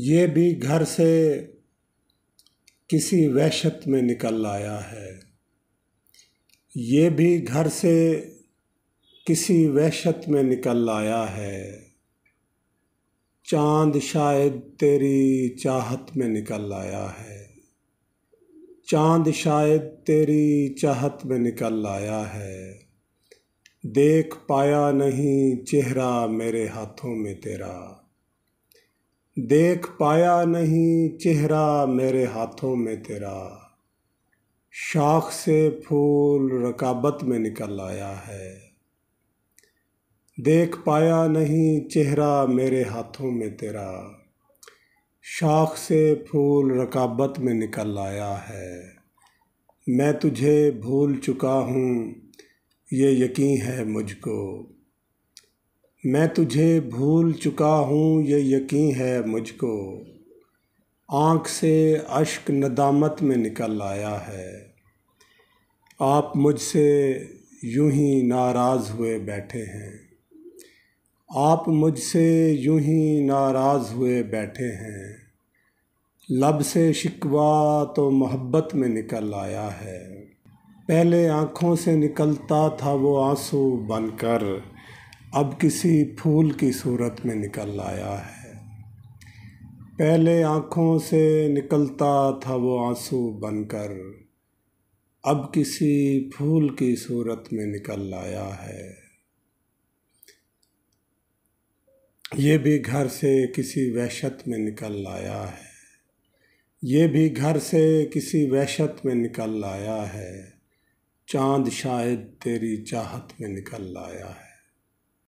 ये भी घर से किसी वहशत में निकल आया है ये भी घर से किसी वहशत में निकल आया है चांद शायद तेरी चाहत में निकल आया है चांद शायद तेरी चाहत में निकल आया है देख पाया नहीं चेहरा मेरे हाथों में तेरा देख पाया नहीं चेहरा मेरे हाथों में तेरा शाख से फूल रकाबत में निकल आया है देख पाया नहीं चेहरा मेरे हाथों में तेरा शाख से फूल रकाबत में निकल आया है मैं तुझे भूल चुका हूँ ये यकीन है मुझको मैं तुझे भूल चुका हूँ ये यकीन है मुझको आँख से अश्क नदामत में निकल आया है आप मुझसे यूं ही नाराज़ हुए बैठे हैं आप मुझसे यूं ही नाराज़ हुए बैठे हैं लब से शिकवा तो मोहब्बत में निकल आया है पहले आँखों से निकलता था वो आंसू बनकर अब किसी फूल की सूरत में निकल आया है पहले आँखों से निकलता था वो आंसू बनकर अब किसी फूल की सूरत में निकल आया है ये भी घर से किसी वहशत में निकल आया है ये भी घर से किसी वहशत में निकल आया है चांद शायद तेरी चाहत में निकल आया है